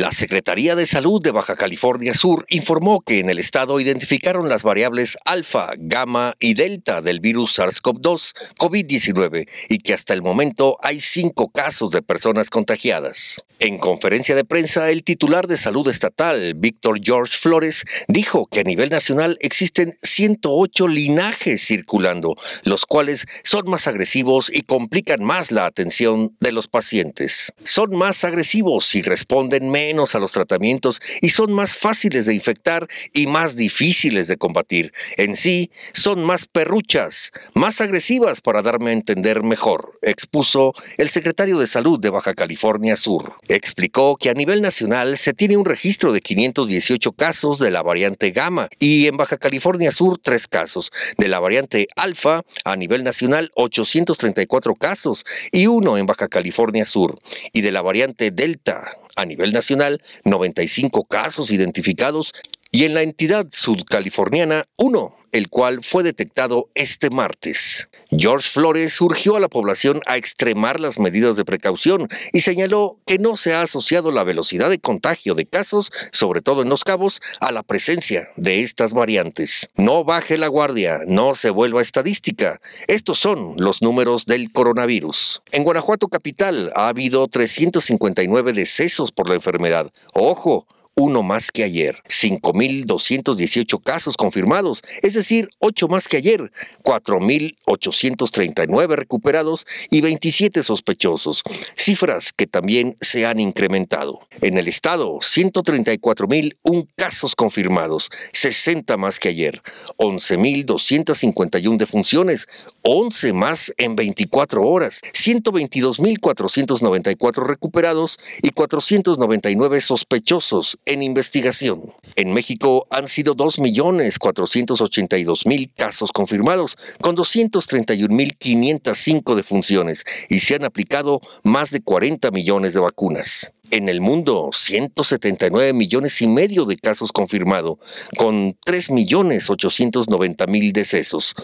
La Secretaría de Salud de Baja California Sur informó que en el estado identificaron las variables alfa, gamma y delta del virus SARS-CoV-2 COVID-19 y que hasta el momento hay cinco casos de personas contagiadas. En conferencia de prensa, el titular de salud estatal, Víctor George Flores, dijo que a nivel nacional existen 108 linajes circulando, los cuales son más agresivos y complican más la atención de los pacientes. Son más agresivos y responden a los tratamientos y son más fáciles de infectar y más difíciles de combatir. En sí, son más perruchas, más agresivas para darme a entender mejor, expuso el secretario de Salud de Baja California Sur. Explicó que a nivel nacional se tiene un registro de 518 casos de la variante gamma y en Baja California Sur tres casos, de la variante alfa a nivel nacional 834 casos y uno en Baja California Sur y de la variante delta a nivel nacional, 95 casos identificados y en la entidad sudcaliforniana uno, el cual fue detectado este martes. George Flores urgió a la población a extremar las medidas de precaución y señaló que no se ha asociado la velocidad de contagio de casos, sobre todo en los cabos, a la presencia de estas variantes. No baje la guardia, no se vuelva estadística. Estos son los números del coronavirus. En Guanajuato capital ha habido 359 decesos por la enfermedad. Ojo, uno más que ayer. 5.218 casos confirmados, es decir, 8 más que ayer, 4.839 recuperados y 27 sospechosos, cifras que también se han incrementado. En el estado, 134.001 casos confirmados, 60 más que ayer, 11.251 defunciones, 11 más en 24 horas, 122.494 recuperados y 499 sospechosos en investigación. En México han sido 2.482.000 casos confirmados, con 231.505 defunciones, y se han aplicado más de 40 millones de vacunas. En el mundo, 179 millones y medio de casos confirmados, con 3 millones 890 mil decesos.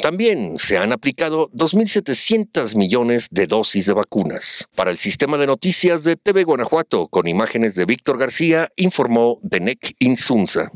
También se han aplicado 2.700 millones de dosis de vacunas. Para el sistema de noticias de TV Guanajuato, con imágenes de Víctor García, informó Denec Insunza.